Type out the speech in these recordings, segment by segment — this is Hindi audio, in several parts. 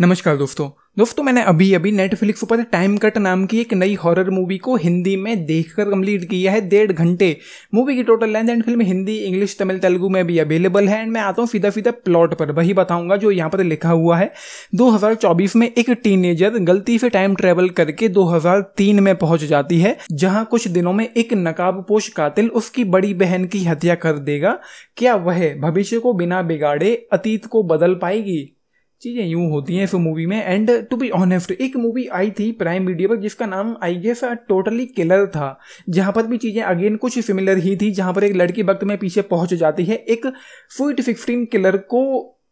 नमस्कार दोस्तों दोस्तों मैंने अभी अभी नेटफ्लिक्स पर टाइम कट नाम की एक नई हॉरर मूवी को हिंदी में देखकर कंप्लीट किया है डेढ़ घंटे मूवी की total length and film Hindi English Tamil Telugu में भी अवेलेबल है एंड मैं आता हूँ सीधा सीधा प्लॉट पर वही बताऊंगा जो यहाँ पर लिखा हुआ है दो में एक टीनेजर गलती से टाइम ट्रेवल करके दो में पहुंच जाती है जहाँ कुछ दिनों में एक नकाबपोश कातिल उसकी बड़ी बहन की हत्या कर देगा क्या वह भविष्य को बिना बिगाड़े अतीत को बदल पाएगी चीज़ें यूँ होती हैं इस मूवी में एंड टू बी ऑनेस्ट एक मूवी आई थी प्राइम वीडियो पर जिसका नाम आई गेस टोटली किलर था जहाँ पर भी चीज़ें अगेन कुछ सिमिलर ही थी जहाँ पर एक लड़की वक्त में पीछे पहुँच जाती है एक स्वीट सिक्सटीन किलर को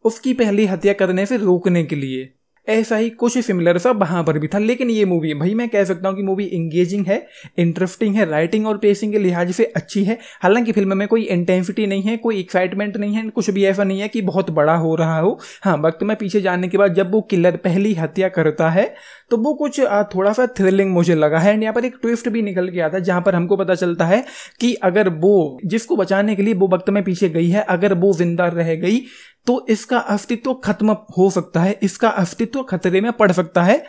उसकी पहली हत्या करने से रोकने के लिए ऐसा ही कुछ सिमिलर सा वहाँ पर भी था लेकिन ये मूवी भाई मैं कह सकता हूँ कि मूवी इंगेजिंग है इंटरेस्टिंग है राइटिंग और पेसिंग के लिहाज से अच्छी है हालांकि फिल्म में कोई इंटेंसिटी नहीं है कोई एक्साइटमेंट नहीं है कुछ भी ऐसा नहीं है कि बहुत बड़ा हो रहा हो हाँ वक्त में पीछे जाने के बाद जब वो किलर पहली हत्या करता है तो वो कुछ थोड़ा सा थ्रिलिंग मुझे लगा है एंड यहाँ पर एक ट्विस्ट भी निकल के आता है जहाँ पर हमको पता चलता है कि अगर वो जिसको बचाने के लिए वो वक्त में पीछे गई है अगर वो जिंदा रह गई तो इसका अस्तित्व खत्म हो सकता है इसका अस्तित्व खतरे में पड़ सकता है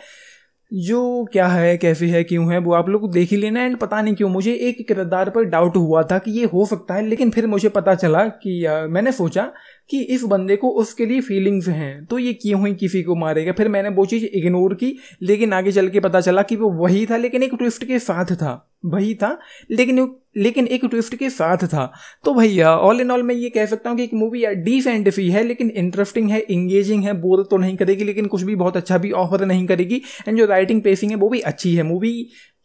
जो क्या है कैसे है क्यों है वो आप लोग देख ही लेना एंड पता नहीं क्यों मुझे एक किरदार पर डाउट हुआ था कि ये हो सकता है लेकिन फिर मुझे पता चला कि आ, मैंने सोचा कि इस बंदे को उसके लिए फीलिंग्स हैं तो ये क्यों ही किसी को मारेगा फिर मैंने वो चीज़ इग्नोर की लेकिन आगे चल के पता चला कि वो वही था लेकिन एक ट्विस्ट के साथ था वही था लेकिन लेकिन एक ट्विस्ट के साथ था तो भैया ऑल इन ऑल मैं ये कह सकता हूँ कि एक मूवी डिसेंट सी है लेकिन इंटरेस्टिंग है इंगेजिंग है बोर तो नहीं करेगी लेकिन कुछ भी बहुत अच्छा भी ऑफर नहीं करेगी एंड जो राइटिंग पेसिंग है वो भी अच्छी है मूवी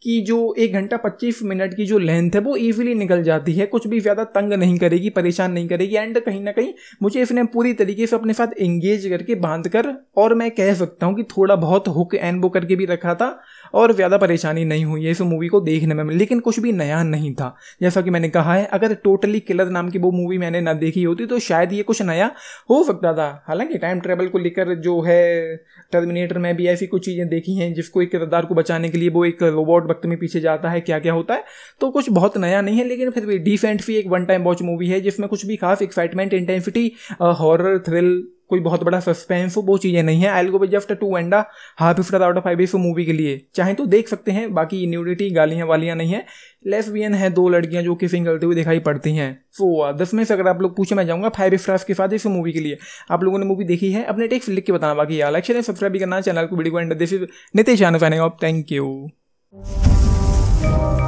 कि जो एक घंटा पच्चीस मिनट की जो लेंथ है वो ईजिली निकल जाती है कुछ भी ज़्यादा तंग नहीं करेगी परेशान नहीं करेगी एंड कहीं ना कहीं मुझे इसने पूरी तरीके से अपने साथ एंगेज करके बांध कर और मैं कह सकता हूँ कि थोड़ा बहुत हुक एंड वो करके भी रखा था और ज़्यादा परेशानी नहीं हुई है इस मूवी को देखने में लेकिन कुछ भी नया नहीं था जैसा कि मैंने कहा है अगर टोटली किलर नाम की वो मूवी मैंने ना देखी होती तो शायद ये कुछ नया हो सकता था हालांकि टाइम ट्रेवल को लेकर जो है टर्मिनेटर में भी ऐसी कुछ चीज़ें देखी हैं जिसको एक किरदार को बचाने के लिए वो एक रोबोट शॉर्ट वक्त में पीछे जाता है क्या क्या होता है तो कुछ बहुत नया नहीं है लेकिन फिर भी डिफेंट भी एक वन टाइम वॉच मूवी है जिसमें कुछ भी खास एक्साइटमेंट इंटेंसिटी हॉरर थ्रिल कोई बहुत बड़ा सस्पेंस वो चीज़ें नहीं है I go by just two and half इफ्ट आउट ऑफ फाइव इस मूवी के लिए चाहे तो देख सकते हैं बाकी न्यूडिटी गालियाँ वालियाँ नहीं है लेसबियन है दो लड़कियाँ जो किसिंग करते हुए दिखाई पड़ती हैं सो so, दस में से अगर आप लोग पूछे मैं जाऊँगा फाइव स्टार्स के साथ इस मूवी के लिए आप लोगों ने मूवी देखी है अपने टेक्स लिख के बताना बाकी यार लक्ष्य सब्सक्राइब भी करना चैनल को वीडियो को एंड दिस इज नितेश आना फैनिंग थैंक यू Música